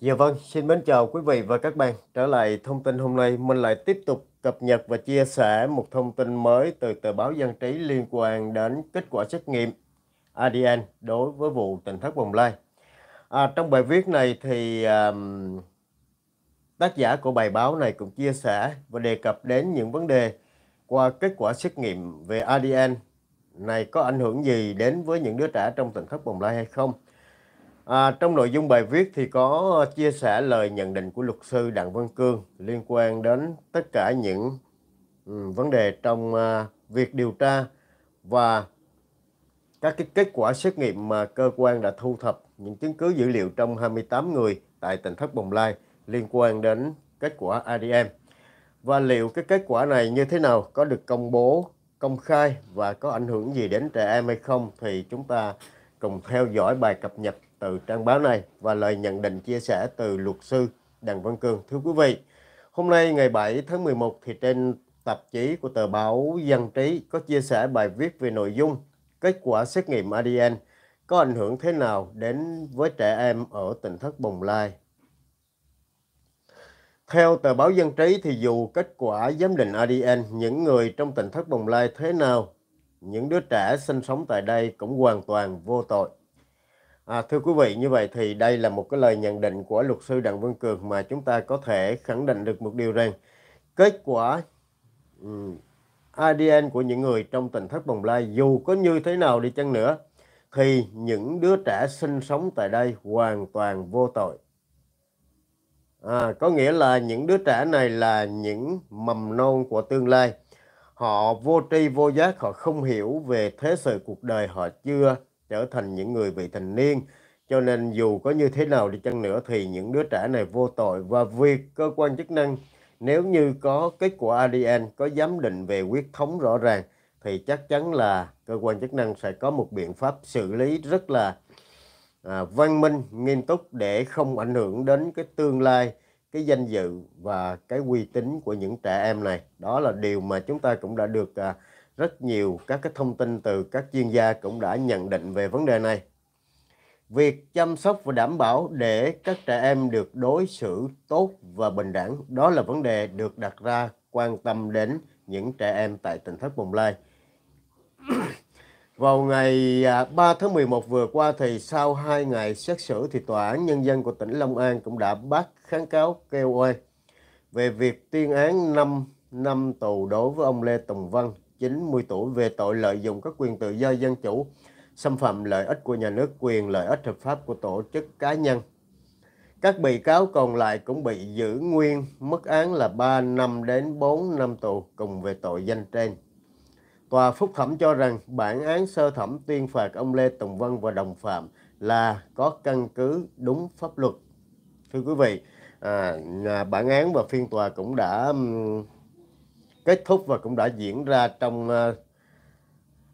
Dạ vâng, xin mến chào quý vị và các bạn. Trở lại thông tin hôm nay, mình lại tiếp tục cập nhật và chia sẻ một thông tin mới từ tờ báo dân trí liên quan đến kết quả xét nghiệm ADN đối với vụ tình thất bồng lai. À, trong bài viết này thì um, tác giả của bài báo này cũng chia sẻ và đề cập đến những vấn đề qua kết quả xét nghiệm về ADN này có ảnh hưởng gì đến với những đứa trẻ trong tình thất bồng lai hay không. À, trong nội dung bài viết thì có chia sẻ lời nhận định của luật sư Đặng Văn Cương liên quan đến tất cả những um, vấn đề trong uh, việc điều tra và các cái kết quả xét nghiệm mà cơ quan đã thu thập những chứng cứ dữ liệu trong 28 người tại tỉnh Thất Bồng Lai liên quan đến kết quả ADN. Và liệu cái kết quả này như thế nào có được công bố, công khai và có ảnh hưởng gì đến trẻ em hay không thì chúng ta cùng theo dõi bài cập nhật từ trang báo này và lời nhận định chia sẻ từ luật sư Đặng Văn Cường. Thưa quý vị, hôm nay ngày 7 tháng 11 thì trên tạp chí của tờ báo Dân Trí có chia sẻ bài viết về nội dung kết quả xét nghiệm ADN có ảnh hưởng thế nào đến với trẻ em ở tỉnh thất Bồng Lai. Theo tờ báo Dân Trí thì dù kết quả giám định ADN những người trong tỉnh thất Bồng Lai thế nào, những đứa trẻ sinh sống tại đây cũng hoàn toàn vô tội. À, thưa quý vị, như vậy thì đây là một cái lời nhận định của luật sư Đặng Văn Cường mà chúng ta có thể khẳng định được một điều rằng kết quả um, ADN của những người trong tỉnh thất bồng lai dù có như thế nào đi chăng nữa thì những đứa trẻ sinh sống tại đây hoàn toàn vô tội. À, có nghĩa là những đứa trẻ này là những mầm non của tương lai. Họ vô tri vô giác, họ không hiểu về thế sự cuộc đời, họ chưa trở thành những người vị thành niên. Cho nên dù có như thế nào đi chăng nữa thì những đứa trẻ này vô tội và việc cơ quan chức năng nếu như có kết quả ADN có giám định về huyết thống rõ ràng thì chắc chắn là cơ quan chức năng sẽ có một biện pháp xử lý rất là à, văn minh, nghiêm túc để không ảnh hưởng đến cái tương lai, cái danh dự và cái uy tín của những trẻ em này. Đó là điều mà chúng ta cũng đã được à, rất nhiều các cái thông tin từ các chuyên gia cũng đã nhận định về vấn đề này. Việc chăm sóc và đảm bảo để các trẻ em được đối xử tốt và bình đẳng đó là vấn đề được đặt ra quan tâm đến những trẻ em tại tỉnh thất bồng lai. Vào ngày 3 à, tháng 11 vừa qua thì sau 2 ngày xét xử thì Tòa án Nhân dân của tỉnh Long An cũng đã bác kháng cáo kêu oan về việc tuyên án 5 năm tù đối với ông Lê Tùng Văn 90 tuổi về tội lợi dụng các quyền tự do dân chủ, xâm phạm lợi ích của nhà nước, quyền lợi ích hợp pháp của tổ chức cá nhân. Các bị cáo còn lại cũng bị giữ nguyên mức án là 3 năm đến 4 năm tù cùng về tội danh trên. Tòa phúc thẩm cho rằng bản án sơ thẩm tuyên phạt ông Lê Tùng Vân và đồng phạm là có căn cứ đúng pháp luật. Thưa quý vị, à, à bản án và phiên tòa cũng đã kết thúc và cũng đã diễn ra trong ờ,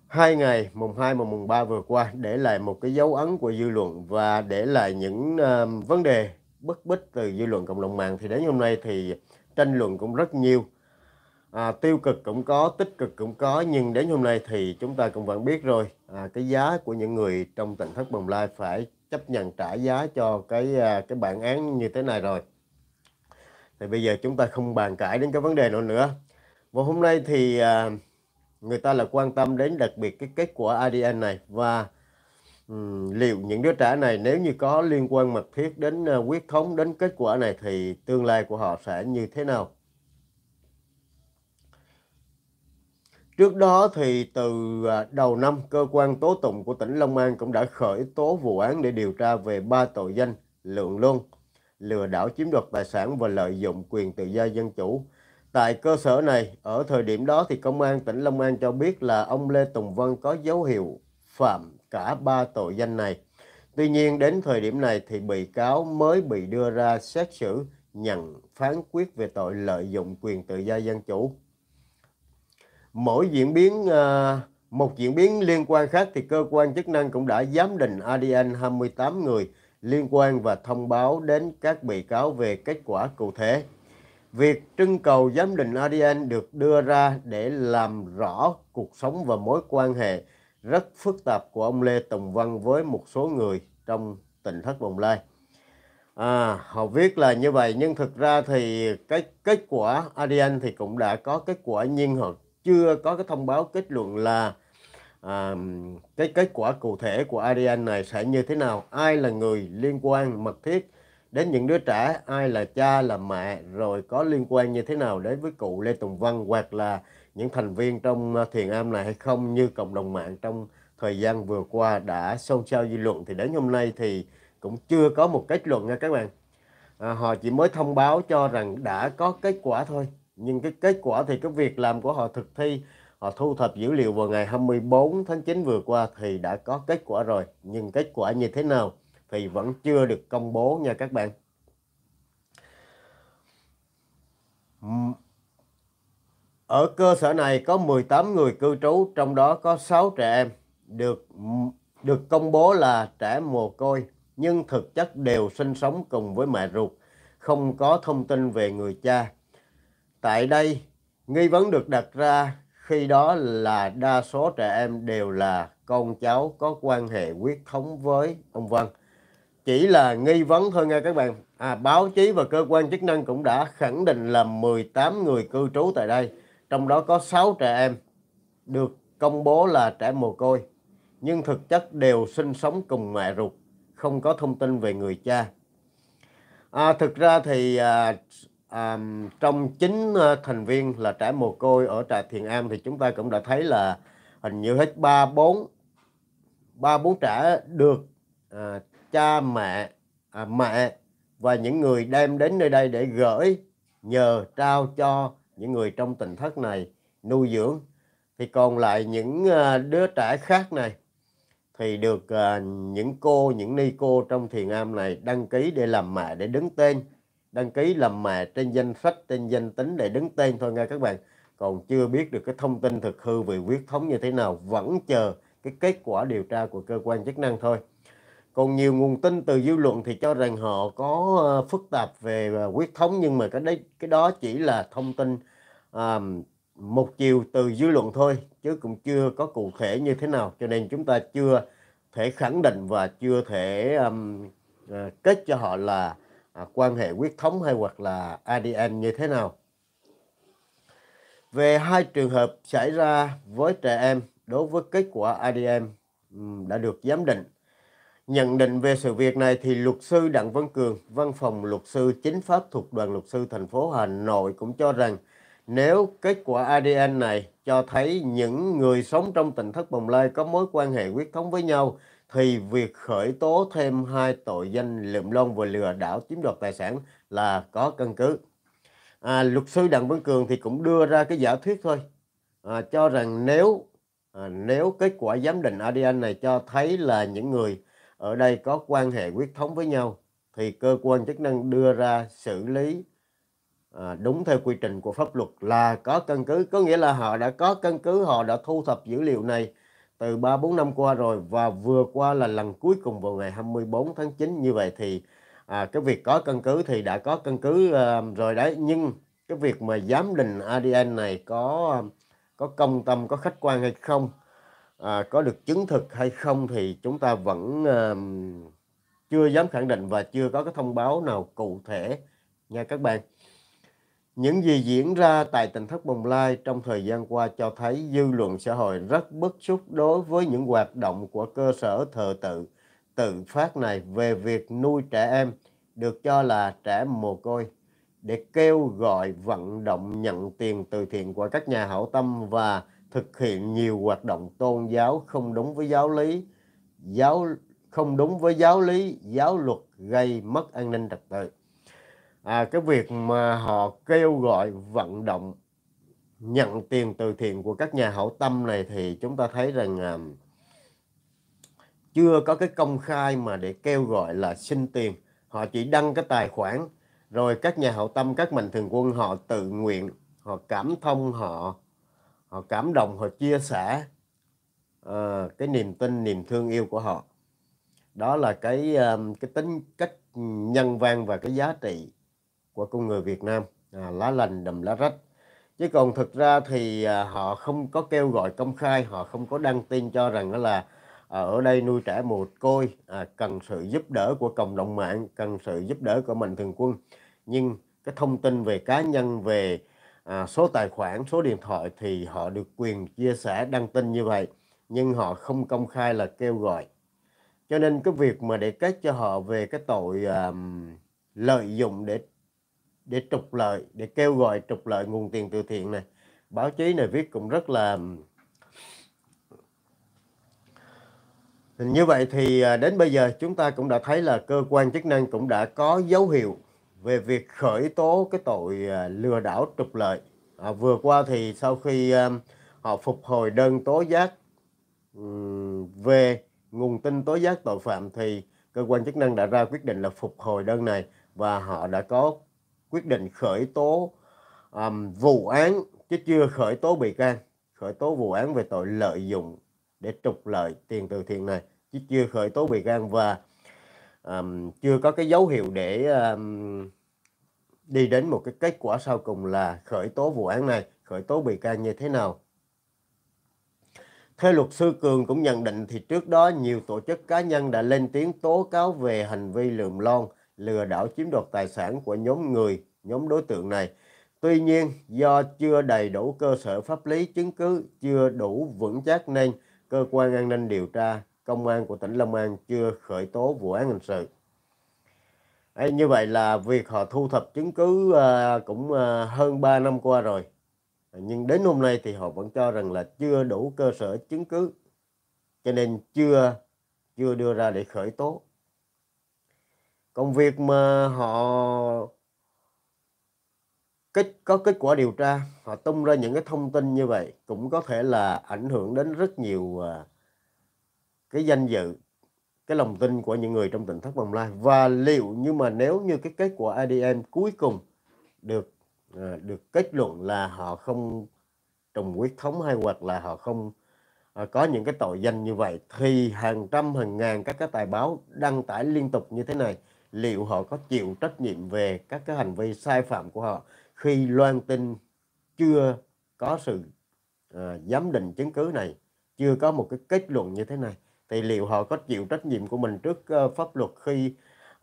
hai ngày mùng 2 và mùng 3 vừa qua để lại một cái dấu ấn của dư luận và để lại những ờ, vấn đề bất bích từ dư luận cộng đồng mạng thì đến hôm nay thì tranh luận cũng rất nhiều à, tiêu cực cũng có tích cực cũng có nhưng đến hôm nay thì chúng ta cũng vẫn biết rồi à, cái giá của những người trong tỉnh thất bồng lai phải chấp nhận trả giá cho cái à, cái bản án như thế này rồi thì bây giờ chúng ta không bàn cãi đến cái vấn đề nữa nữa và hôm nay thì à, người ta là quan tâm đến đặc biệt cái kết quả ADN này và um, liệu những đứa trẻ này nếu như có liên quan mật thiết đến uh, thống đến kết quả này thì tương lai của họ sẽ như thế nào? Trước đó thì từ à, đầu năm, cơ quan tố tụng của tỉnh Long An cũng đã khởi tố vụ án để điều tra về ba tội danh lượng luôn, lừa đảo chiếm đoạt tài sản và lợi dụng quyền tự do dân chủ. Tại cơ sở này, ở thời điểm đó thì công an tỉnh Long An cho biết là ông Lê Tùng Vân có dấu hiệu phạm cả ba tội danh này. Tuy nhiên đến thời điểm này thì bị cáo mới bị đưa ra xét xử nhận phán quyết về tội lợi dụng quyền tự do dân chủ. Mỗi diễn biến à, một diễn biến liên quan khác thì cơ quan chức năng cũng đã giám định ADN 28 người liên quan và thông báo đến các bị cáo về kết quả cụ thể. Việc trưng cầu giám định ADN được đưa ra để làm rõ cuộc sống và mối quan hệ rất phức tạp của ông Lê Tùng Văn với một số người trong tỉnh thất bồng lai. À, họ viết là như vậy nhưng thực ra thì cái kết quả ADN thì cũng đã có kết quả nhưng họ chưa có cái thông báo kết luận là à, cái kết quả cụ thể của ADN này sẽ như thế nào, ai là người liên quan mật thiết đến những đứa trẻ ai là cha là mẹ rồi có liên quan như thế nào đến với cụ Lê Tùng Văn hoặc là những thành viên trong ờ, thiền am này hay không như cộng đồng mạng trong thời gian vừa qua đã xôn xao dư luận thì đến hôm nay thì cũng chưa có một kết luận nha các bạn à, họ chỉ mới thông báo cho rằng đã có kết quả thôi nhưng cái kết quả thì cái việc làm của họ thực thi họ thu thập dữ liệu vào ngày 24 tháng 9 vừa qua thì đã có kết quả rồi nhưng kết quả như thế nào thì vẫn chưa được công bố nha các bạn ở cơ sở này có 18 người cư trú trong đó có 6 trẻ em được được công bố là trẻ mồ côi nhưng thực chất đều sinh sống cùng với mẹ ruột không có thông tin về người cha tại đây nghi vấn được đặt ra khi đó là đa số trẻ em đều là con cháu có quan hệ huyết thống với ông Văn chỉ là nghi vấn thôi nha các bạn. À, báo chí và cơ quan chức năng cũng đã khẳng định là 18 người cư trú tại đây, trong đó có 6 trẻ em được công bố là trẻ mồ côi, nhưng thực chất đều sinh sống cùng mẹ ruột, không có thông tin về người cha. À, thực ra thì à, à, trong chính à, thành viên là trẻ mồ côi ở Trà Thiền Am thì chúng ta cũng đã thấy là hình như hết 3 4 3 4 trẻ được à, cha mẹ à, mẹ và những người đem đến nơi đây để gửi nhờ trao cho những người trong tình thất này nuôi dưỡng thì còn lại những à, đứa trẻ khác này thì được à, những cô những ni cô trong thiền am này đăng ký để làm mẹ để đứng tên đăng ký làm mẹ trên danh sách trên danh tính để đứng tên thôi nha các bạn còn chưa biết được cái thông tin thực hư về huyết thống như thế nào vẫn chờ cái kết quả điều tra của cơ quan chức năng thôi còn nhiều nguồn tin từ dư luận thì cho rằng họ có ờ, phức tạp về quyết ờ, thống nhưng mà cái đấy cái đó chỉ là thông tin à, một chiều từ dư luận thôi chứ cũng chưa có cụ thể như thế nào cho nên chúng ta chưa thể khẳng định và chưa thể um, kết cho họ là à, quan hệ quyết thống hay hoặc là ADN như thế nào về hai trường hợp xảy ra với trẻ em đối với kết quả ADN đã được giám định Nhận định về sự việc này thì luật sư Đặng Văn Cường, văn phòng luật sư chính pháp thuộc đoàn luật sư thành phố Hà Nội cũng cho rằng nếu kết quả ADN này cho thấy những người sống trong tỉnh thất bồng lai có mối quan hệ huyết thống với nhau thì việc khởi tố thêm hai tội danh lượm lon và lừa đảo chiếm đoạt tài sản là có căn cứ. À, luật sư Đặng Văn Cường thì cũng đưa ra cái giả thuyết thôi à, cho rằng nếu à, nếu kết quả giám định ADN này cho thấy là những người ở đây có quan hệ huyết thống với nhau thì cơ quan chức năng đưa ra xử lý à, đúng theo quy trình của pháp luật là có căn cứ có nghĩa là họ đã có căn cứ họ đã thu thập dữ liệu này từ 3 4 năm qua rồi và vừa qua là lần cuối cùng vào ngày 24 tháng 9 như vậy thì à, cái việc có căn cứ thì đã có căn cứ à, rồi đấy nhưng cái việc mà giám định ADN này có có công tâm có khách quan hay không à, có được chứng thực hay không thì chúng ta vẫn à, chưa dám khẳng định và chưa có cái thông báo nào cụ thể nha các bạn. Những gì diễn ra tại tỉnh Thất Bồng Lai trong thời gian qua cho thấy dư luận xã hội rất bức xúc đối với những hoạt động của cơ sở thờ tự tự phát này về việc nuôi trẻ em được cho là trẻ mồ côi để kêu gọi vận động nhận tiền từ thiện của các nhà hảo tâm và thực hiện nhiều hoạt động tôn giáo không đúng với giáo lý, giáo không đúng với giáo lý, giáo luật gây mất an ninh trật tự. À, cái việc mà họ kêu gọi vận động nhận tiền từ thiện của các nhà hảo tâm này thì chúng ta thấy rằng à, chưa có cái công khai mà để kêu gọi là xin tiền họ chỉ đăng cái tài khoản rồi các nhà hậu tâm các mạnh thường quân họ tự nguyện họ cảm thông họ họ cảm động họ chia sẻ uh, cái niềm tin niềm thương yêu của họ đó là cái um, cái tính cách nhân văn và cái giá trị của con người Việt Nam à, lá lành đầm lá rách chứ còn thực ra thì à, họ không có kêu gọi công khai họ không có đăng tin cho rằng đó là à, ở đây nuôi trẻ mồ côi à, cần sự giúp đỡ của cộng đồng mạng cần sự giúp đỡ của mạnh thường quân nhưng cái thông tin về cá nhân về à, số tài khoản, số điện thoại thì họ được quyền chia sẻ đăng tin như vậy nhưng họ không công khai là kêu gọi. Cho nên cái việc mà để kết cho họ về cái tội à, lợi dụng để để trục lợi, để kêu gọi trục lợi nguồn tiền từ thiện này, báo chí này viết cũng rất là như vậy thì ờ, đến bây giờ chúng ta cũng đã thấy là cơ quan chức năng cũng đã có dấu hiệu về việc khởi tố cái tội à, lừa đảo trục lợi. À, vừa qua thì sau khi à, họ phục hồi đơn tố giác về nguồn tin tố giác tội phạm thì cơ quan chức năng đã ra quyết định là phục hồi đơn này và họ đã có quyết định khởi tố um, vụ án chứ chưa khởi tố bị can khởi tố vụ án về tội lợi dụng để trục lợi tiền từ thiện này chứ chưa khởi tố bị can và um, chưa có cái dấu hiệu để um, đi đến một cái kết quả sau cùng là khởi tố vụ án này, khởi tố bị can như thế nào. Theo luật sư Cường cũng nhận định thì trước đó nhiều tổ chức cá nhân đã lên tiếng tố cáo về hành vi lượm lon, lừa đảo chiếm đoạt tài sản của nhóm người, nhóm đối tượng này. Tuy nhiên, do chưa đầy đủ cơ sở pháp lý chứng cứ, chưa đủ vững chắc nên cơ quan an ninh điều tra công an của tỉnh Long An chưa khởi tố vụ án hình sự. Đấy, như vậy là việc họ thu thập chứng cứ à, cũng à, hơn 3 năm qua rồi. Nhưng đến hôm nay thì họ vẫn cho rằng là chưa đủ cơ sở chứng cứ cho nên chưa chưa đưa ra để khởi tố. Còn việc mà họ kết có kết quả điều tra, họ tung ra những cái thông tin như vậy cũng có thể là ảnh hưởng đến rất nhiều à, cái danh dự cái lòng tin của những người trong tỉnh thất bồng lai và liệu như mà nếu như cái kết của ADM cuối cùng được à, được kết luận là họ không trùng huyết thống hay hoặc là họ không à, có những cái tội danh như vậy thì hàng trăm hàng ngàn các cái tài báo đăng tải liên tục như thế này liệu họ có chịu trách nhiệm về các cái hành vi sai phạm của họ khi loan tin chưa có sự à, giám định chứng cứ này chưa có một cái kết luận như thế này thì liệu họ có chịu trách nhiệm của mình trước ờ, pháp luật khi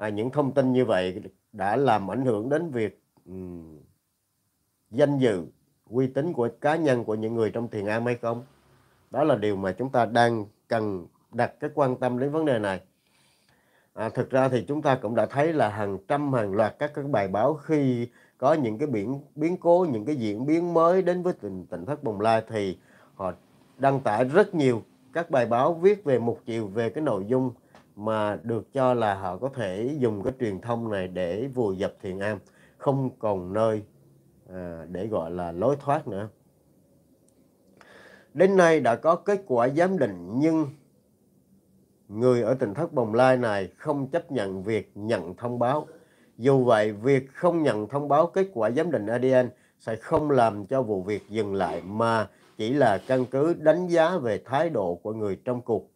uh, những thông tin như vậy đã làm ảnh hưởng đến việc um, danh dự uy tín của cá nhân của những người trong thiền an hay không đó là điều mà chúng ta đang cần đặt cái quan tâm đến vấn đề này à, thực ra thì chúng ta cũng đã thấy là hàng trăm hàng loạt các cái bài báo khi có những cái biển biến cố những cái diễn biến mới đến với tình tỉnh thất bồng lai thì họ đăng tải rất nhiều các bài báo viết về một chiều về cái nội dung mà được cho là họ có thể dùng cái truyền thông này để vùi dập thiền am không còn nơi à, để gọi là lối thoát nữa đến nay đã có kết quả giám định nhưng người ở tỉnh thất bồng lai này không chấp nhận việc nhận thông báo dù vậy việc không nhận thông báo kết quả giám định adn sẽ không làm cho vụ việc dừng lại mà chỉ là căn cứ đánh giá về thái độ của người trong cuộc.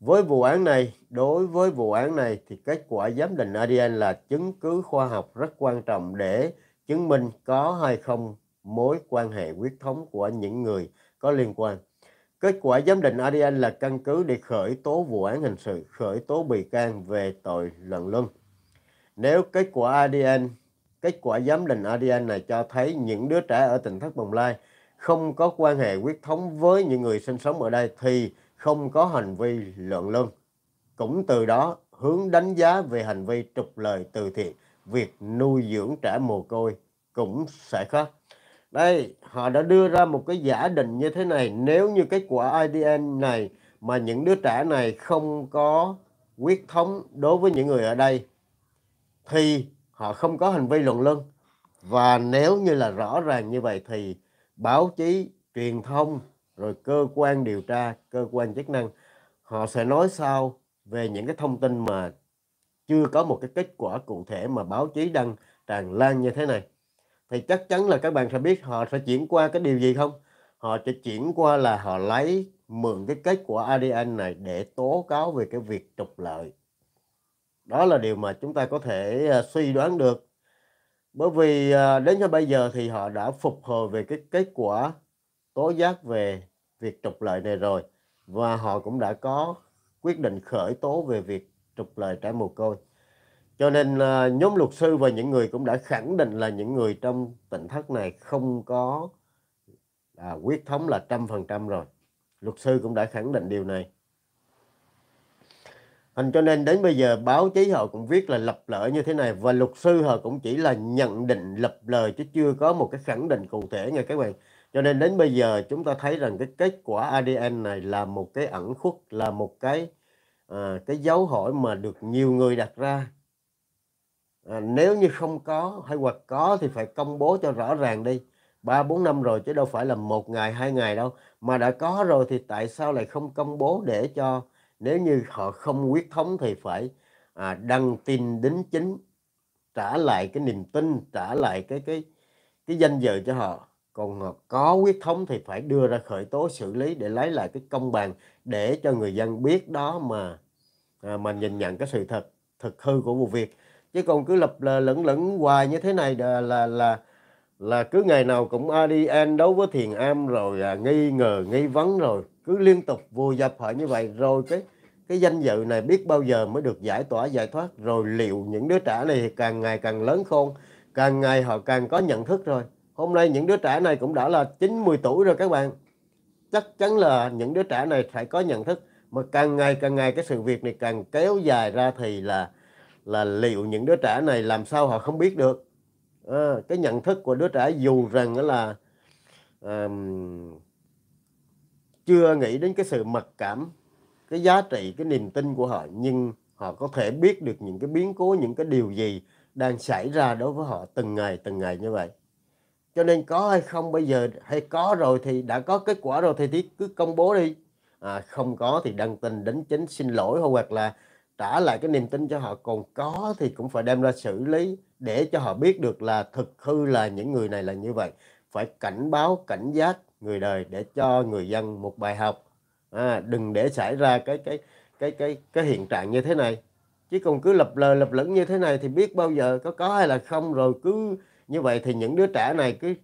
Với vụ án này, đối với vụ án này thì kết quả giám định ADN là chứng cứ khoa học rất quan trọng để chứng minh có hay không mối quan hệ huyết thống của những người có liên quan. Kết quả giám định ADN là căn cứ để khởi tố vụ án hình sự, khởi tố bị can về tội loạn luân. Nếu kết quả ADN, kết quả giám định ADN này cho thấy những đứa trẻ ở tỉnh Thất Bồng Lai không có quan hệ huyết thống với những người sinh sống ở đây thì không có hành vi lợn lưng. Cũng từ đó hướng đánh giá về hành vi trục lời từ thiện, việc nuôi dưỡng trẻ mồ côi cũng sẽ khác. Đây, họ đã đưa ra một cái giả định như thế này, nếu như kết quả IDN này mà những đứa trẻ này không có huyết thống đối với những người ở đây thì họ không có hành vi luận lưng. Và nếu như là rõ ràng như vậy thì báo chí truyền thông rồi cơ quan điều tra cơ quan chức năng họ sẽ nói sao về những cái thông tin mà chưa có một cái kết quả cụ thể mà báo chí đăng tràn lan như thế này thì chắc chắn là các bạn sẽ biết họ sẽ chuyển qua cái điều gì không họ sẽ chuyển qua là họ lấy mượn cái kết của ADN này để tố cáo về cái việc trục lợi đó là điều mà chúng ta có thể à, suy đoán được bởi vì à, đến cho bây giờ thì họ đã phục hồi về cái kết quả tố giác về việc trục lợi này rồi và họ cũng đã có quyết định khởi tố về việc trục lợi trẻ mồ côi cho nên à, nhóm luật sư và những người cũng đã khẳng định là những người trong tỉnh thất này không có à, quyết thống là trăm phần trăm rồi luật sư cũng đã khẳng định điều này Thành cho nên đến bây giờ báo chí họ cũng viết là lập lỡ như thế này và luật sư họ cũng chỉ là nhận định lập lời chứ chưa có một cái khẳng định cụ thể nha các bạn. Cho nên đến bây giờ chúng ta thấy rằng cái kết quả ADN này là một cái ẩn khuất, là một cái à, cái dấu hỏi mà được nhiều người đặt ra. À, nếu như không có hay hoặc có thì phải công bố cho rõ ràng đi. 3 4 năm rồi chứ đâu phải là một ngày hai ngày đâu mà đã có rồi thì tại sao lại không công bố để cho nếu như họ không quyết thống thì phải à, đăng tin đính chính trả lại cái niềm tin trả lại cái cái cái danh dự cho họ còn họ có quyết thống thì phải đưa ra khởi tố xử lý để lấy lại cái công bằng để cho người dân biết đó mà à, mà nhìn nhận cái sự thật thực hư của vụ việc chứ còn cứ lập là lẫn lẫn hoài như thế này là là là, là cứ ngày nào cũng ADN đấu với thiền am rồi à, nghi ngờ nghi vấn rồi cứ liên tục vùi dập họ như vậy rồi cái cái danh dự này biết bao giờ mới được giải tỏa giải thoát rồi liệu những đứa trẻ này càng ngày càng lớn khôn càng ngày họ càng có nhận thức rồi hôm nay những đứa trẻ này cũng đã là 90 tuổi rồi các bạn chắc chắn là những đứa trẻ này phải có nhận thức mà càng ngày càng ngày cái sự việc này càng kéo dài ra thì là là liệu những đứa trẻ này làm sao họ không biết được à, cái nhận thức của đứa trẻ dù rằng là um, chưa nghĩ đến cái sự mặc cảm cái giá trị cái niềm tin của họ nhưng họ có thể biết được những cái biến cố những cái điều gì đang xảy ra đối với họ từng ngày từng ngày như vậy cho nên có hay không bây giờ hay có rồi thì đã có kết quả rồi thì cứ công bố đi à, không có thì đăng tin đính chính xin lỗi hoặc là trả lại cái niềm tin cho họ còn có thì cũng phải đem ra xử lý để cho họ biết được là thực hư là những người này là như vậy phải cảnh báo cảnh giác người đời để cho người dân một bài học à, đừng để xảy ra cái cái cái cái cái hiện trạng như thế này chứ còn cứ lập lờ lập lửng như thế này thì biết bao giờ có có hay là không rồi cứ như vậy thì những đứa trẻ này cứ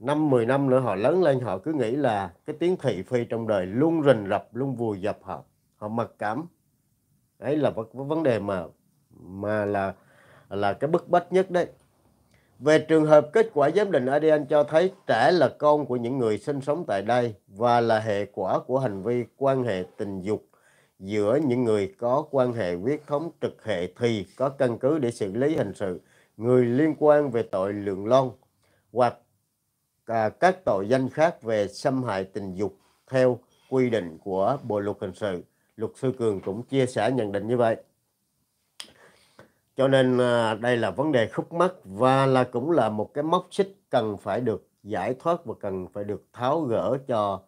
năm 10 năm nữa họ lớn lên họ cứ nghĩ là cái tiếng thị phi trong đời luôn rình rập luôn vùi dập họ họ mặc cảm ấy là vấn đề mà mà là là cái bức bách nhất đấy về trường hợp kết quả giám định ADN cho thấy trẻ là con của những người sinh sống tại đây và là hệ quả của hành vi quan hệ tình dục giữa những người có quan hệ huyết thống trực hệ thì có căn cứ để xử lý hình sự người liên quan về tội lượng lon hoặc à, các tội danh khác về xâm hại tình dục theo quy định của Bộ luật hình sự. Luật sư Cường cũng chia sẻ nhận định như vậy. Cho nên à, đây là vấn đề khúc mắc và là cũng là một cái móc xích cần phải được giải thoát và cần phải được tháo gỡ cho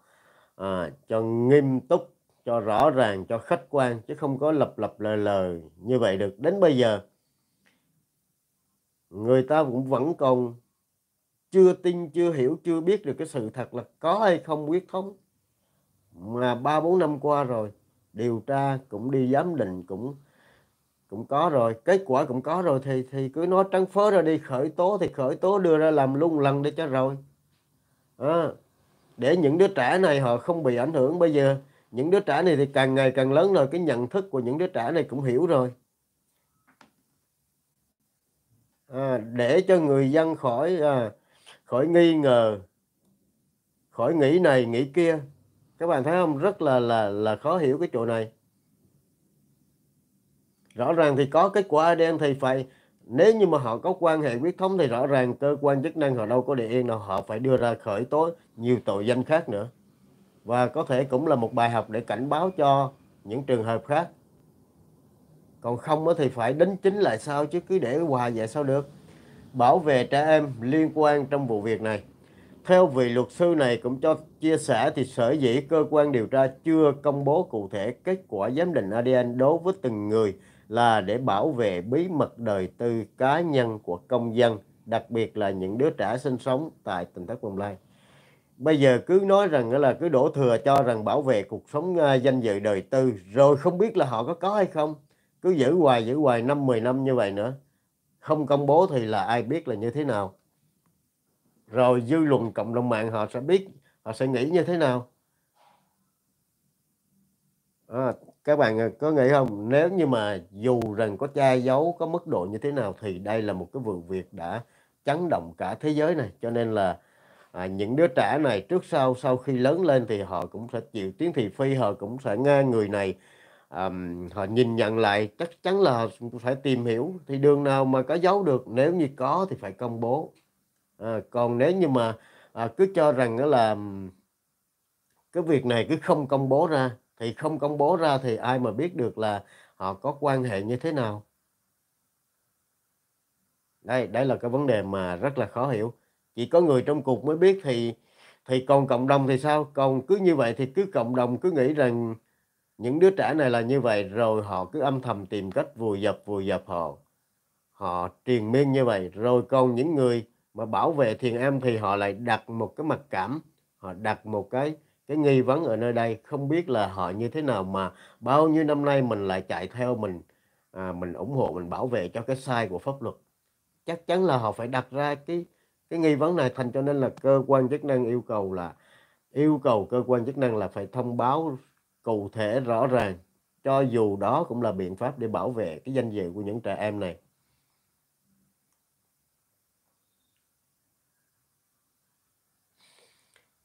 à, cho nghiêm túc, cho rõ ràng, cho khách quan chứ không có lập lập lời lời như vậy được. Đến bây giờ người ta cũng vẫn còn chưa tin, chưa hiểu, chưa biết được cái sự thật là có hay không quyết thống mà ba bốn năm qua rồi điều tra cũng đi giám định cũng cũng có rồi kết quả cũng có rồi thì thì cứ nói trắng phớ ra đi khởi tố thì khởi tố đưa ra làm lung lần đi cho rồi à, để những đứa trẻ này họ không bị ảnh hưởng bây giờ những đứa trẻ này thì càng ngày càng lớn rồi cái nhận thức của những đứa trẻ này cũng hiểu rồi à, để cho người dân khỏi à, khỏi nghi ngờ khỏi nghĩ này nghĩ kia các bạn thấy không rất là là là khó hiểu cái chỗ này rõ ràng thì có kết quả ADN thì phải nếu như mà họ có quan hệ huyết thống thì rõ ràng cơ quan chức năng họ đâu có để yên đâu họ phải đưa ra khởi tố nhiều tội danh khác nữa và có thể cũng là một bài học để cảnh báo cho những trường hợp khác còn không thì phải đính chính lại sao chứ cứ để hoài vậy sao được bảo vệ trẻ em liên quan trong vụ việc này theo vị luật sư này cũng cho chia sẻ thì sở dĩ cơ quan điều tra chưa công bố cụ thể kết quả giám định ADN đối với từng người là để bảo vệ bí mật đời tư cá nhân của công dân, đặc biệt là những đứa trẻ sinh sống tại tỉnh thất bồng lai. Bây giờ cứ nói rằng là cứ đổ thừa cho rằng bảo vệ cuộc sống à, danh dự đời tư rồi không biết là họ có có hay không. Cứ giữ hoài giữ hoài năm 10 năm như vậy nữa. Không công bố thì là ai biết là như thế nào. Rồi dư luận cộng đồng mạng họ sẽ biết, họ sẽ nghĩ như thế nào. À, các bạn à, có nghĩ không nếu như mà dù rằng có che giấu có mức độ như thế nào thì đây là một cái vụ việc đã chấn động cả thế giới này cho nên là à, những đứa trẻ này trước sau sau khi lớn lên thì họ cũng sẽ chịu tiếng thị phi họ cũng sẽ nghe người này um, họ nhìn nhận lại chắc chắn là họ phải tìm hiểu thì đường nào mà có giấu được nếu như có thì phải công bố à, còn nếu như mà à, cứ cho rằng đó là cái việc này cứ không công bố ra thì không công bố ra thì ai mà biết được là họ có quan hệ như thế nào đây đây là cái vấn đề mà rất là khó hiểu chỉ có người trong cuộc mới biết thì thì còn cộng đồng thì sao còn cứ như vậy thì cứ cộng đồng cứ nghĩ rằng những đứa trẻ này là như vậy rồi họ cứ âm thầm tìm cách vùi dập vùi dập họ họ truyền miên như vậy rồi còn những người mà bảo vệ thiền am thì họ lại đặt một cái mặt cảm họ đặt một cái cái nghi vấn ở nơi đây không biết là họ như thế nào mà bao nhiêu năm nay mình lại chạy theo mình à, mình ủng hộ mình bảo vệ cho cái sai của pháp luật chắc chắn là họ phải đặt ra cái cái nghi vấn này thành cho nên là cơ quan chức năng yêu cầu là yêu cầu cơ quan chức năng là phải thông báo cụ thể rõ ràng cho dù đó cũng là biện pháp để bảo vệ cái danh dự của những trẻ em này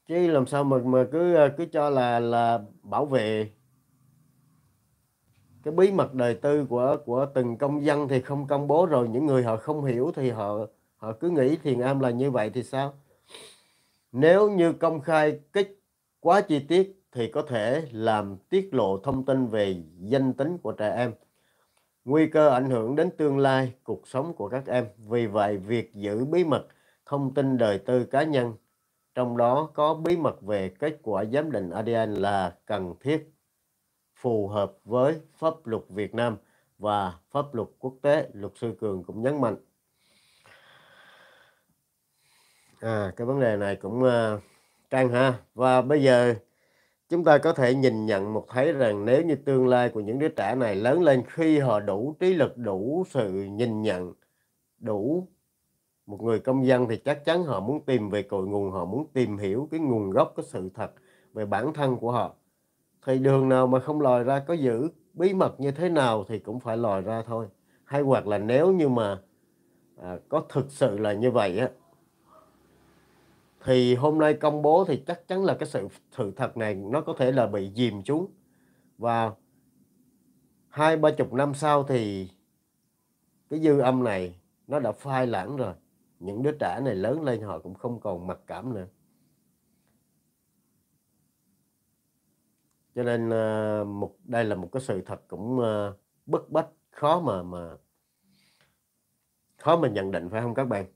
chứ làm sao mà mà cứ ờ, cứ cho là là bảo vệ cái bí mật đời tư của của từng công dân thì không công bố rồi những người họ không hiểu thì họ họ cứ nghĩ thiền am là như vậy thì sao nếu như công khai kích quá chi tiết thì có thể làm tiết lộ thông tin về danh tính của trẻ em nguy cơ ảnh hưởng đến tương lai cuộc sống của các em vì vậy việc giữ bí mật thông tin đời tư cá nhân trong đó có bí mật về kết quả giám định ADN là cần thiết phù hợp với pháp luật Việt Nam và pháp luật quốc tế, luật sư Cường cũng nhấn mạnh. À, cái vấn đề này cũng uh, ờ, căng ha. Và bây giờ chúng ta có thể nhìn nhận một thấy rằng nếu như tương lai của những đứa trẻ này lớn lên khi họ đủ trí lực, đủ sự nhìn nhận, đủ một người công dân thì chắc chắn họ muốn tìm về cội nguồn họ muốn tìm hiểu cái nguồn gốc cái sự thật về bản thân của họ thì đường nào mà không lòi ra có giữ bí mật như thế nào thì cũng phải lòi ra thôi hay hoặc là nếu như mà à, có thực sự là như vậy á thì hôm nay công bố thì chắc chắn là cái sự sự thật này nó có thể là bị dìm chúng và hai ba chục năm sau thì cái dư âm này nó đã phai lãng rồi những đứa trẻ này lớn lên họ cũng không còn mặc cảm nữa cho nên ờ, một đây là một cái sự thật cũng ờ, bất bách khó mà mà khó mà nhận định phải không các bạn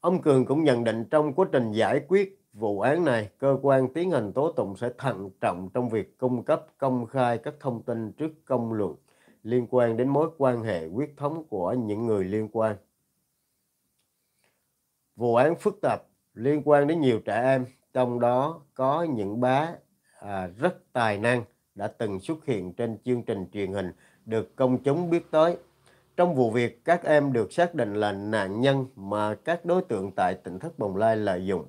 ông cường cũng nhận định trong quá trình giải quyết vụ án này cơ quan tiến hành tố tụng sẽ thận trọng trong việc cung cấp công khai các thông tin trước công luận liên quan đến mối quan hệ huyết thống của những người liên quan vụ án phức tạp liên quan đến nhiều trẻ em trong đó có những bé à, rất tài năng đã từng xuất hiện trên chương trình truyền hình được công chúng biết tới. Trong vụ việc, các em được xác định là nạn nhân mà các đối tượng tại tỉnh Thất Bồng Lai lợi dụng.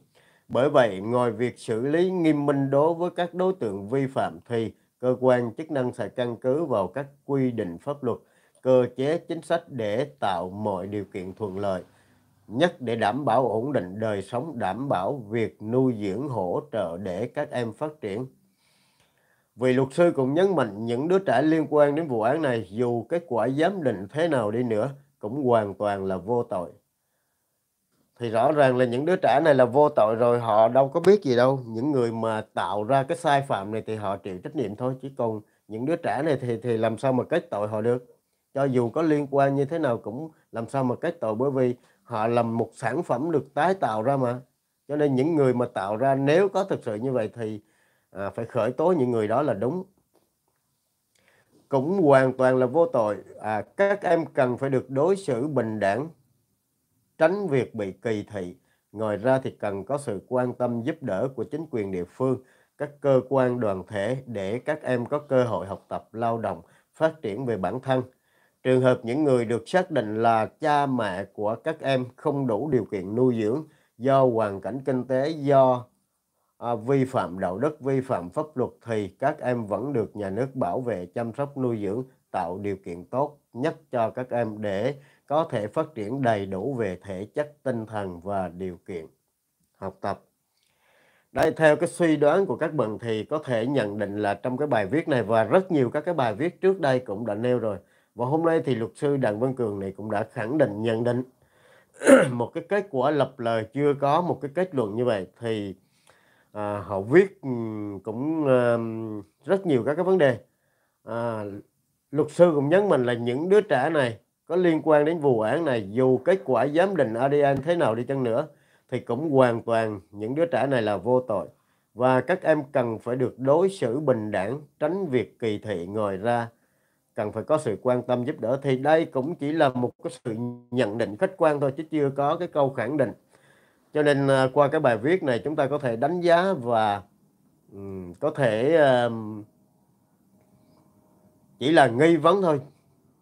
Bởi vậy, ngoài việc xử lý nghiêm minh đối với các đối tượng vi phạm thì cơ quan chức năng sẽ căn cứ vào các quy định pháp luật, cơ chế chính sách để tạo mọi điều kiện thuận lợi nhất để đảm bảo ổn định đời sống, đảm bảo việc nuôi dưỡng hỗ trợ để các em phát triển. Vì luật sư cũng nhấn mạnh những đứa trẻ liên quan đến vụ án này dù kết quả giám định thế nào đi nữa cũng hoàn toàn là vô tội. Thì rõ ràng là những đứa trẻ này là vô tội rồi họ đâu có biết gì đâu. Những người mà tạo ra cái sai phạm này thì họ chịu trách nhiệm thôi. Chỉ còn những đứa trẻ này thì thì làm sao mà kết tội họ được. Cho dù có liên quan như thế nào cũng làm sao mà kết tội bởi vì họ là một sản phẩm được tái tạo ra mà cho nên những người mà tạo ra nếu có thực sự như vậy thì à, phải khởi tố những người đó là đúng cũng hoàn toàn là vô tội à, các em cần phải được đối xử bình đẳng tránh việc bị kỳ thị ngoài ra thì cần có sự quan tâm giúp đỡ của chính quyền địa phương các cơ quan đoàn thể để các em có cơ hội học tập lao động phát triển về bản thân Trường hợp những người được xác định là cha mẹ của các em không đủ điều kiện nuôi dưỡng do hoàn cảnh kinh tế, do à, vi phạm đạo đức, vi phạm pháp luật thì các em vẫn được nhà nước bảo vệ, chăm sóc, nuôi dưỡng, tạo điều kiện tốt nhất cho các em để có thể phát triển đầy đủ về thể chất, tinh thần và điều kiện học tập. Đây, theo cái suy đoán của các bạn thì có thể nhận định là trong cái bài viết này và rất nhiều các cái bài viết trước đây cũng đã nêu rồi và hôm nay thì luật sư Đặng Văn Cường này cũng đã khẳng định nhận định một cái kết quả lập lời chưa có một cái kết luận như vậy thì à, họ viết ừ, cũng à, rất nhiều các cái vấn đề. À, luật sư cũng nhấn mạnh là những đứa trẻ này có liên quan đến vụ án này dù kết quả giám định ADN thế nào đi chăng nữa thì cũng hoàn toàn những đứa trẻ này là vô tội và các em cần phải được đối xử bình đẳng tránh việc kỳ thị ngồi ra cần phải có sự quan tâm giúp đỡ thì đây cũng chỉ là một cái sự nhận định khách quan thôi chứ chưa có cái câu khẳng định cho nên à, qua cái bài viết này chúng ta có thể đánh giá và um, có thể um, chỉ là nghi vấn thôi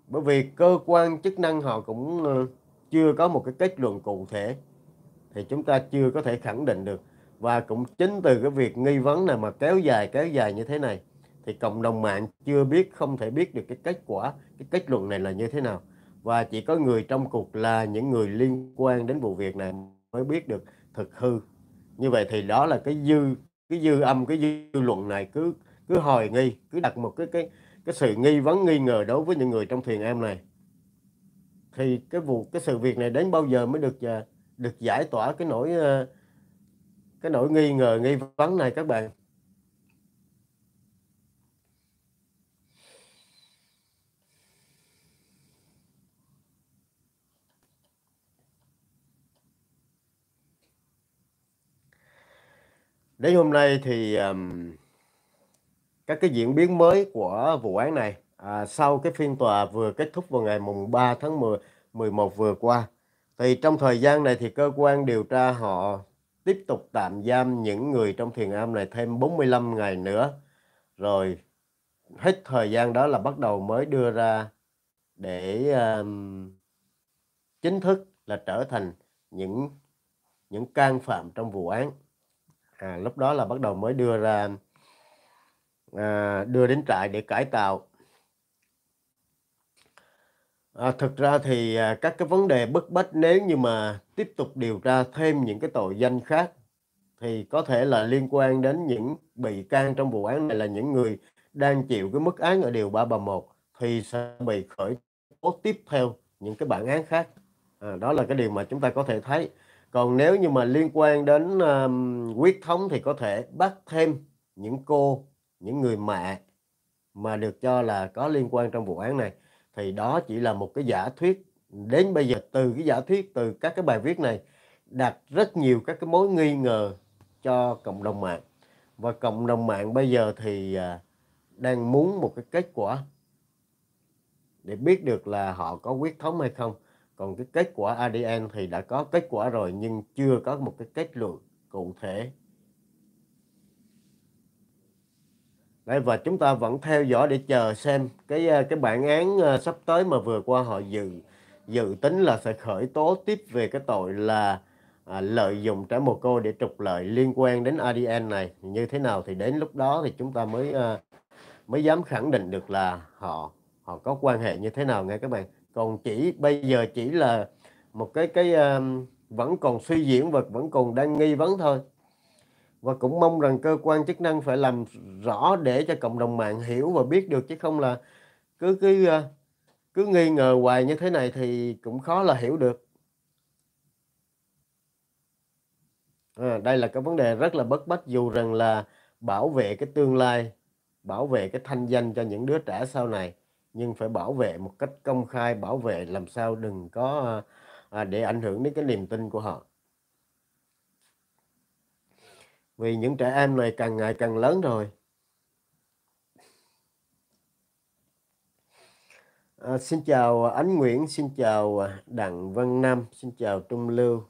bởi vì cơ quan chức năng họ cũng ờ, chưa có một cái kết luận cụ thể thì chúng ta chưa có thể khẳng định được và cũng chính từ cái việc nghi vấn này mà kéo dài kéo dài như thế này thì cộng đồng mạng chưa biết không thể biết được cái kết quả cái kết luận này là như thế nào và chỉ có người trong cuộc là những người liên quan đến vụ việc này mới biết được thực hư như vậy thì đó là cái dư cái dư âm cái dư luận này cứ cứ hồi nghi cứ đặt một cái cái cái sự nghi vấn nghi ngờ đối với những người trong thuyền em này thì cái vụ cái sự việc này đến bao giờ mới được à, được giải tỏa cái nỗi à, cái nỗi nghi ngờ nghi vấn này các bạn Đến hôm nay thì um, các cái diễn biến mới của vụ án này à, sau cái phiên tòa vừa kết thúc vào ngày mùng 3 tháng 10 11 vừa qua thì trong thời gian này thì cơ quan điều tra họ tiếp tục tạm giam những người trong thiền am này thêm 45 ngày nữa rồi hết thời gian đó là bắt đầu mới đưa ra để um, chính thức là trở thành những những can phạm trong vụ án à, lúc đó là bắt đầu mới đưa ra à, đưa đến trại để cải tạo à, thực ra thì à, các cái vấn đề bức bách nếu như mà tiếp tục điều tra thêm những cái tội danh khác thì có thể là liên quan đến những bị can trong vụ án này là những người đang chịu cái mức án ở điều 331 thì sẽ bị khởi tố tiếp theo những cái bản án khác à, đó là cái điều mà chúng ta có thể thấy còn nếu như mà liên quan đến um, huyết thống thì có thể bắt thêm những cô những người mẹ mà được cho là có liên quan trong vụ án này thì đó chỉ là một cái giả thuyết đến bây giờ từ cái giả thuyết từ các cái bài viết này đặt rất nhiều các cái mối nghi ngờ cho cộng đồng mạng và cộng đồng mạng bây giờ thì à, đang muốn một cái kết quả để biết được là họ có huyết thống hay không còn cái kết quả ADN thì đã có kết quả rồi nhưng chưa có một cái kết luận cụ thể Đây và chúng ta vẫn theo dõi để chờ xem cái ờ, cái bản án ờ, sắp tới mà vừa qua họ dự dự tính là sẽ khởi tố tiếp về cái tội là à, lợi dụng trẻ mồ côi để trục lợi liên quan đến ADN này như thế nào thì đến lúc đó thì chúng ta mới à, mới dám khẳng định được là họ họ có quan hệ như thế nào nghe các bạn còn chỉ bây giờ chỉ là một cái cái um, vẫn còn suy diễn và vẫn còn đang nghi vấn thôi và cũng mong rằng cơ quan chức năng phải làm rõ để cho cộng đồng mạng hiểu và biết được chứ không là cứ cứ uh, cứ nghi ngờ hoài như thế này thì cũng khó là hiểu được à, đây là cái vấn đề rất là bất bách dù rằng là bảo vệ cái tương lai bảo vệ cái thanh danh cho những đứa trẻ sau này nhưng phải bảo vệ một cách công khai bảo vệ làm sao đừng có à, để ảnh hưởng đến cái niềm tin của họ vì những trẻ em này càng ngày càng lớn rồi à, xin chào ánh nguyễn xin chào đặng văn nam xin chào trung lưu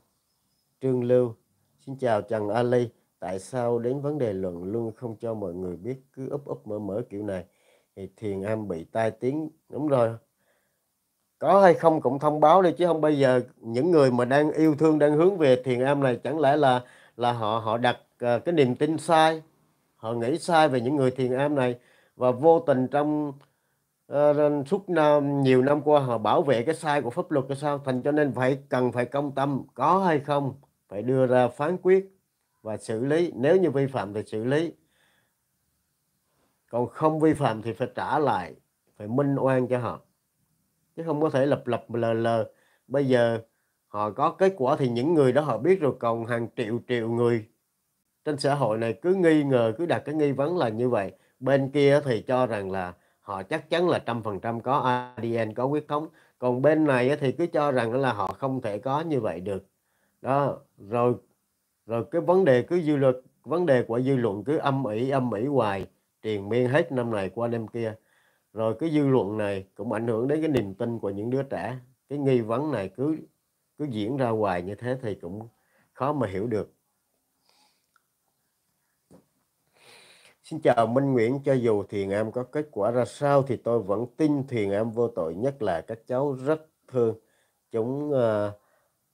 trương lưu xin chào trần ali tại sao đến vấn đề luận luôn không cho mọi người biết cứ úp úp mở mở kiểu này thì thiền am bị tai tiếng đúng rồi có hay không cũng thông báo đi chứ không bây giờ những người mà đang yêu thương đang hướng về thiền am này chẳng lẽ là là họ họ đặt ờ, cái niềm tin sai họ nghĩ sai về những người thiền am này và vô tình trong uh, suốt năm, nhiều năm qua họ bảo vệ cái sai của pháp luật cho sao thành cho nên phải cần phải công tâm có hay không phải đưa ra phán quyết và xử lý nếu như vi phạm thì xử lý còn không vi phạm thì phải trả lại phải minh oan cho họ chứ không có thể lập lập lờ lờ bây giờ họ có kết quả thì những người đó họ biết rồi còn hàng triệu triệu người trên xã hội này cứ nghi ngờ cứ đặt cái nghi vấn là như vậy bên kia thì cho rằng là họ chắc chắn là trăm phần trăm có ADN có huyết thống còn bên này thì cứ cho rằng là họ không thể có như vậy được đó rồi rồi cái vấn đề cứ dư luận vấn đề của dư luận cứ âm ỉ âm ỉ hoài triền miên hết năm này qua năm kia rồi cái dư luận này cũng ảnh hưởng đến cái niềm tin của những đứa trẻ cái nghi vấn này cứ cứ diễn ra hoài như thế thì cũng khó mà hiểu được Xin chào Minh Nguyễn, cho dù thiền em có kết quả ra sao thì tôi vẫn tin thiền em vô tội, nhất là các cháu rất thương. Chúng uh,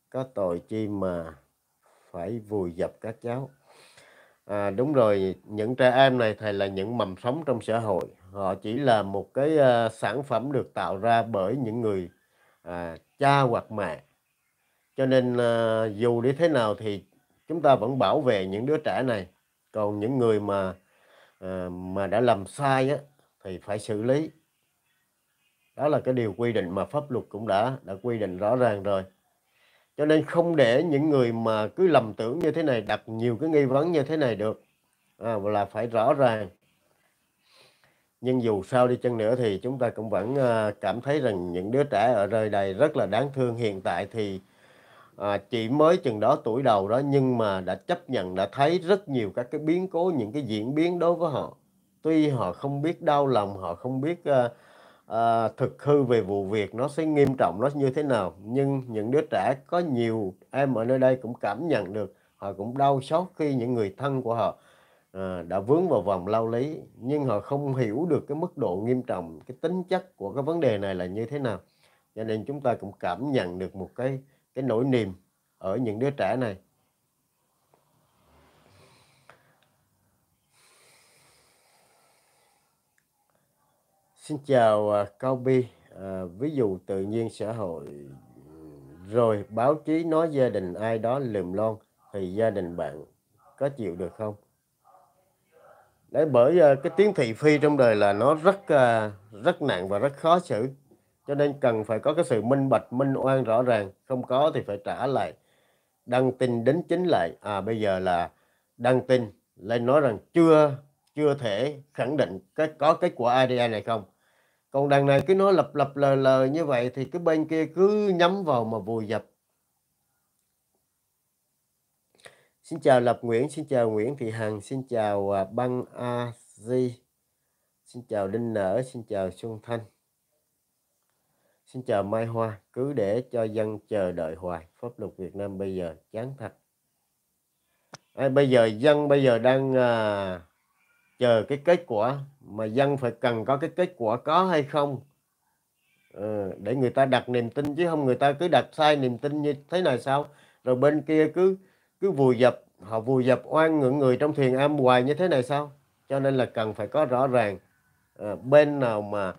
có tội chi mà phải vùi dập các cháu. À, đúng rồi, những trẻ em này thầy là những mầm sống trong xã hội. Họ chỉ là một cái uh, sản phẩm được tạo ra bởi những người uh, cha hoặc mẹ. Cho nên uh, dù đi thế nào thì chúng ta vẫn bảo vệ những đứa trẻ này. Còn những người mà uh, mà đã làm sai á, thì phải xử lý. Đó là cái điều quy định mà pháp luật cũng đã đã quy định rõ ràng rồi cho nên không để những người mà cứ lầm tưởng như thế này đặt nhiều cái nghi vấn như thế này được à, là phải rõ ràng nhưng dù sao đi chăng nữa thì chúng ta cũng vẫn à, cảm thấy rằng những đứa trẻ ở nơi đây rất là đáng thương hiện tại thì à, chỉ mới chừng đó tuổi đầu đó nhưng mà đã chấp nhận đã thấy rất nhiều các cái biến cố những cái diễn biến đối với họ tuy họ không biết đau lòng họ không biết uh, à, thực hư về vụ việc nó sẽ nghiêm trọng nó như thế nào nhưng những đứa trẻ có nhiều em ở nơi đây cũng cảm nhận được họ cũng đau xót khi những người thân của họ à, đã vướng vào vòng lao lý nhưng họ không hiểu được cái mức độ nghiêm trọng cái tính chất của cái vấn đề này là như thế nào cho nên chúng ta cũng cảm nhận được một cái cái nỗi niềm ở những đứa trẻ này Xin chào à, Cao Bi, à, ví dụ tự nhiên xã hội ừ, rồi báo chí nói gia đình ai đó lườm lon thì gia đình bạn có chịu được không? Đấy bởi uh, cái tiếng thị phi trong đời là nó rất uh, rất nặng và rất khó xử cho nên cần phải có cái sự minh bạch minh oan rõ ràng không có thì phải trả lại đăng tin đến chính lại à bây giờ là đăng tin lên nói rằng chưa chưa thể khẳng định cái có kết quả ADN này không còn đằng này cứ nói lập lập lờ lờ như vậy thì cái bên kia cứ nhắm vào mà vùi dập Xin chào Lập Nguyễn, xin chào Nguyễn Thị Hằng, xin chào à, Băng A Di, xin chào Đinh Nở, xin chào Xuân Thanh, xin chào Mai Hoa. Cứ để cho dân chờ đợi hoài, pháp luật Việt Nam bây giờ chán thật. À, bây giờ dân bây giờ đang à, chờ cái kết quả mà dân phải cần có cái kết quả có hay không ừ, để người ta đặt niềm tin chứ không người ta cứ đặt sai niềm tin như thế này sao rồi bên kia cứ cứ vùi dập họ vùi dập oan ngưỡng người trong thiền am hoài như thế này sao cho nên là cần phải có rõ ràng à, bên nào mà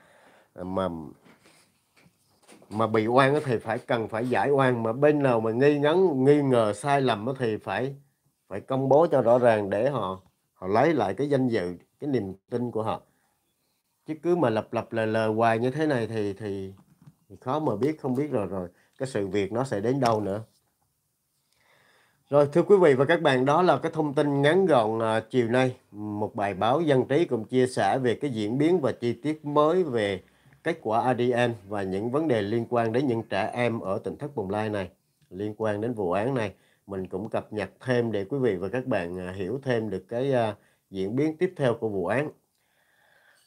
mà mà bị oan thì phải cần phải giải oan mà bên nào mà nghi ngấn nghi ngờ sai lầm thì phải phải công bố cho rõ ràng để họ họ lấy lại cái danh dự cái niềm tin của họ chứ cứ mà lặp lặp lờ lờ hoài như thế này thì thì, thì khó mà biết không biết rồi rồi cái sự việc nó sẽ đến đâu nữa rồi thưa quý vị và các bạn đó là cái thông tin ngắn gọn à, chiều nay một bài báo dân trí cùng chia sẻ về cái diễn biến và chi tiết mới về kết quả ADN và những vấn đề liên quan đến những trẻ em ở tỉnh thất bồng lai này liên quan đến vụ án này mình cũng cập nhật thêm để quý vị và các bạn à, hiểu thêm được cái à, diễn biến tiếp theo của vụ án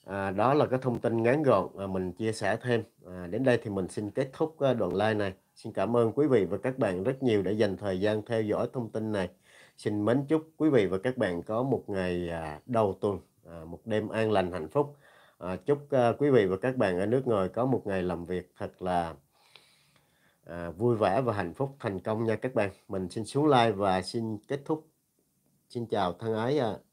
à, đó là cái thông tin ngắn gọn à, mình chia sẻ thêm à, đến đây thì mình xin kết thúc à, đoạn like này xin cảm ơn quý vị và các bạn rất nhiều đã dành thời gian theo dõi thông tin này xin mến chúc quý vị và các bạn có một ngày à, đầu tuần à, một đêm an lành hạnh phúc à, chúc à, quý vị và các bạn ở nước ngoài có một ngày làm việc thật là à, vui vẻ và hạnh phúc thành công nha các bạn mình xin xuống like và xin kết thúc xin chào thân ái à.